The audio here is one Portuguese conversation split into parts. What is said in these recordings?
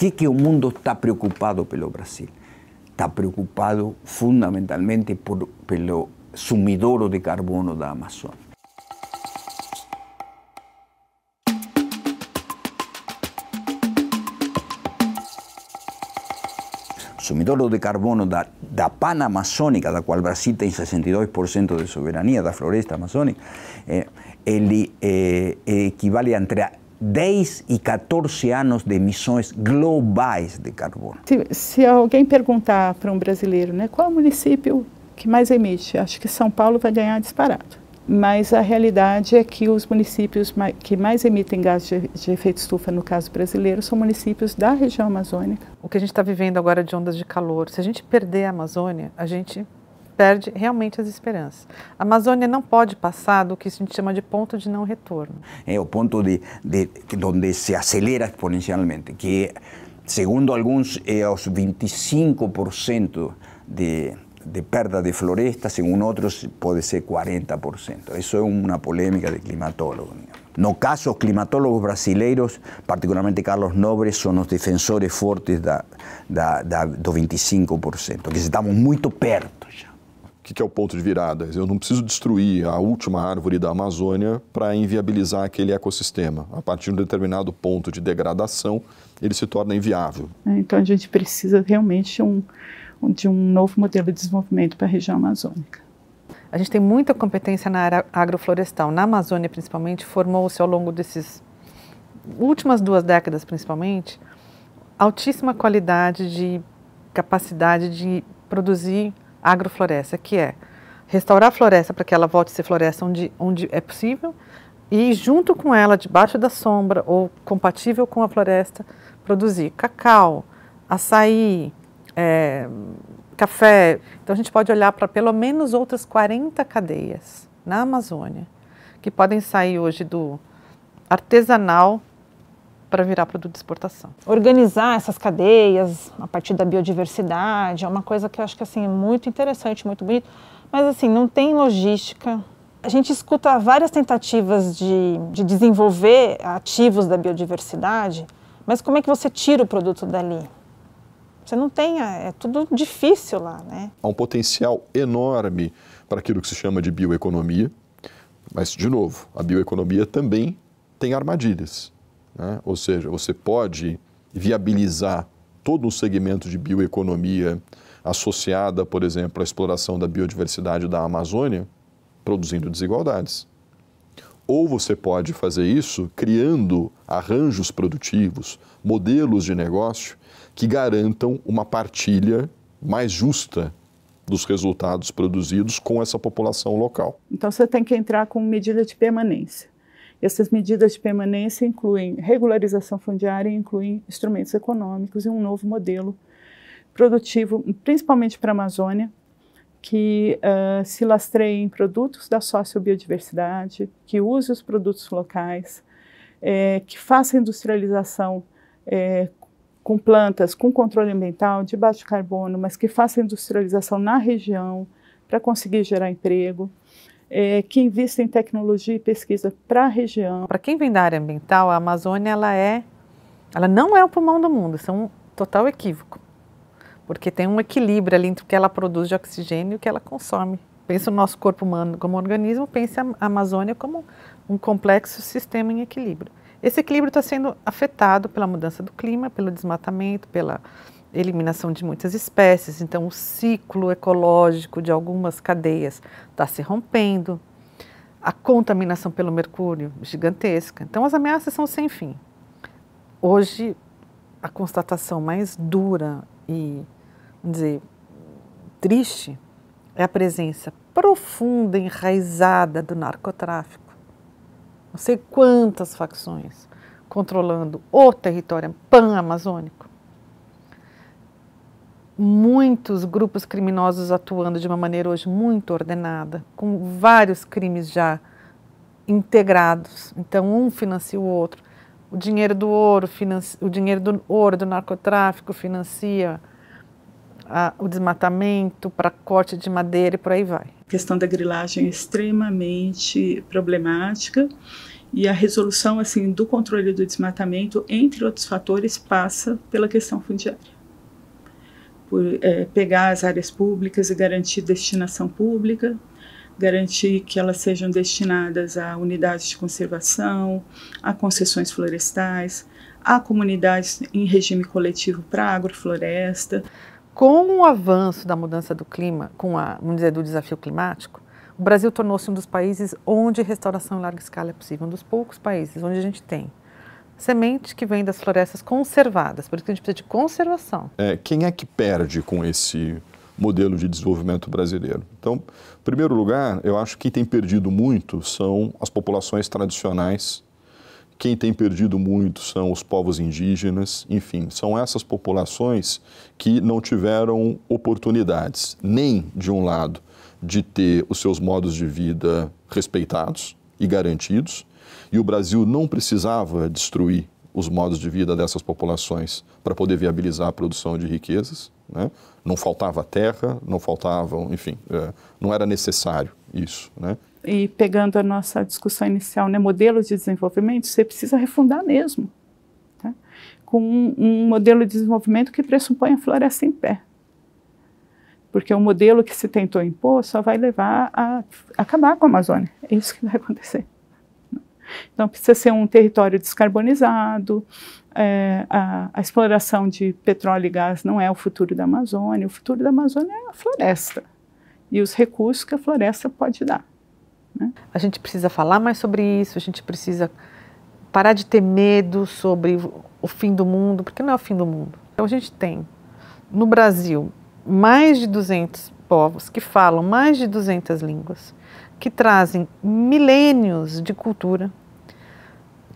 que, que el mundo está preocupado pelo Brasil? Está preocupado fundamentalmente por, pelo sumidoro de carbono da Amazon. Sumidoro de carbono da, da de la cual Brasil tem 62% de soberania da floresta amazónica, eh, ele eh, equivale entre a 10 e 14 anos de emissões globais de carbono. Se, se alguém perguntar para um brasileiro, né, qual é o município que mais emite? Acho que São Paulo vai ganhar disparado. Mas a realidade é que os municípios que mais emitem gás de, de efeito estufa, no caso brasileiro, são municípios da região amazônica. O que a gente está vivendo agora é de ondas de calor, se a gente perder a Amazônia, a gente perde realmente as esperanças. A Amazônia não pode passar do que a gente chama de ponto de não retorno. É o ponto de, de onde se acelera exponencialmente, que segundo alguns é aos 25% de de perda de floresta, según otros puede ser 40%. Eso es una polémica de climatólogos. No caso, os climatólogos brasileiros, particularmente Carlos Nobre, son los defensores fuertes da, da, da, do 25%, que estamos muy perto ya que, que é o ponto de virada? Eu não preciso destruir a última árvore da Amazônia para inviabilizar aquele ecossistema. A partir de um determinado ponto de degradação, ele se torna inviável. É, então a gente precisa realmente um, de um novo modelo de desenvolvimento para a região amazônica. A gente tem muita competência na área agroflorestal. Na Amazônia, principalmente, formou-se ao longo desses últimas duas décadas, principalmente, altíssima qualidade de capacidade de produzir agrofloresta, que é restaurar a floresta para que ela volte a ser floresta onde, onde é possível e junto com ela, debaixo da sombra ou compatível com a floresta, produzir cacau, açaí, é, café. Então a gente pode olhar para pelo menos outras 40 cadeias na Amazônia que podem sair hoje do artesanal para virar produto de exportação. Organizar essas cadeias a partir da biodiversidade é uma coisa que eu acho que assim é muito interessante, muito bonito, mas assim não tem logística. A gente escuta várias tentativas de, de desenvolver ativos da biodiversidade, mas como é que você tira o produto dali? Você não tem, é, é tudo difícil lá, né? Há um potencial enorme para aquilo que se chama de bioeconomia, mas de novo, a bioeconomia também tem armadilhas. Né? Ou seja, você pode viabilizar todo um segmento de bioeconomia associada, por exemplo, à exploração da biodiversidade da Amazônia, produzindo desigualdades. Ou você pode fazer isso criando arranjos produtivos, modelos de negócio que garantam uma partilha mais justa dos resultados produzidos com essa população local. Então você tem que entrar com medida de permanência. Essas medidas de permanência incluem regularização fundiária incluem instrumentos econômicos e um novo modelo produtivo, principalmente para a Amazônia, que uh, se lastreie em produtos da sociobiodiversidade, que use os produtos locais, é, que faça industrialização é, com plantas com controle ambiental, de baixo carbono, mas que faça industrialização na região para conseguir gerar emprego é, que invista em tecnologia e pesquisa para a região. Para quem vem da área ambiental, a Amazônia ela é, ela não é o pulmão do mundo, isso é um total equívoco, porque tem um equilíbrio ali entre o que ela produz de oxigênio e o que ela consome. Pensa o nosso corpo humano como organismo, pensa a Amazônia como um complexo sistema em equilíbrio. Esse equilíbrio está sendo afetado pela mudança do clima, pelo desmatamento, pela eliminação de muitas espécies, então o ciclo ecológico de algumas cadeias está se rompendo, a contaminação pelo mercúrio gigantesca. Então as ameaças são sem fim. Hoje a constatação mais dura e vamos dizer triste é a presença profunda, enraizada do narcotráfico. Não sei quantas facções controlando o território pan-amazônico muitos grupos criminosos atuando de uma maneira hoje muito ordenada, com vários crimes já integrados. Então, um financia o outro. O dinheiro do ouro, financia, o dinheiro do ouro do narcotráfico financia a, o desmatamento para corte de madeira e por aí vai. A questão da grilagem é extremamente problemática e a resolução assim do controle do desmatamento, entre outros fatores, passa pela questão fundiária por é, pegar as áreas públicas e garantir destinação pública, garantir que elas sejam destinadas a unidades de conservação, a concessões florestais, a comunidades em regime coletivo para agrofloresta. Com o avanço da mudança do clima, com a, vamos dizer, do desafio climático, o Brasil tornou-se um dos países onde restauração em larga escala é possível, um dos poucos países onde a gente tem semente que vem das florestas conservadas, por isso que a gente precisa de conservação. É, quem é que perde com esse modelo de desenvolvimento brasileiro? Então, em primeiro lugar, eu acho que quem tem perdido muito são as populações tradicionais, quem tem perdido muito são os povos indígenas, enfim, são essas populações que não tiveram oportunidades, nem de um lado de ter os seus modos de vida respeitados e garantidos, e o Brasil não precisava destruir os modos de vida dessas populações para poder viabilizar a produção de riquezas. Né? Não faltava terra, não faltavam, enfim, é, não era necessário isso. Né? E pegando a nossa discussão inicial, né, modelos de desenvolvimento, você precisa refundar mesmo. Tá? Com um, um modelo de desenvolvimento que pressupõe a floresta em pé. Porque o modelo que se tentou impor só vai levar a acabar com a Amazônia. É isso que vai acontecer. Então, precisa ser um território descarbonizado, é, a, a, exploração de petróleo e gás não é o futuro da Amazônia, o futuro da Amazônia é a floresta e os recursos que a floresta pode dar. Né? A gente precisa falar mais sobre isso, a gente precisa parar de ter medo sobre o fim do mundo, porque não é o fim do mundo. Então, a gente tem no Brasil mais de 200 povos que falam mais de 200 línguas, que trazem milênios de cultura,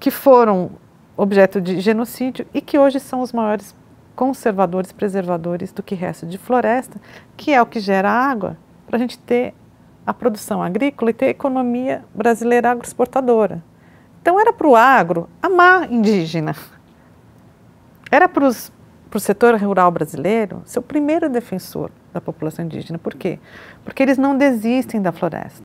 que foram objeto de genocídio e que hoje são os maiores conservadores, preservadores do que resta de floresta, que é o que gera água para a gente ter a produção agrícola e ter a economia brasileira agroexportadora. Então era para o agro amar indígena. Era para o setor rural brasileiro ser o primeiro defensor da população indígena. Por quê? Porque eles não desistem da floresta.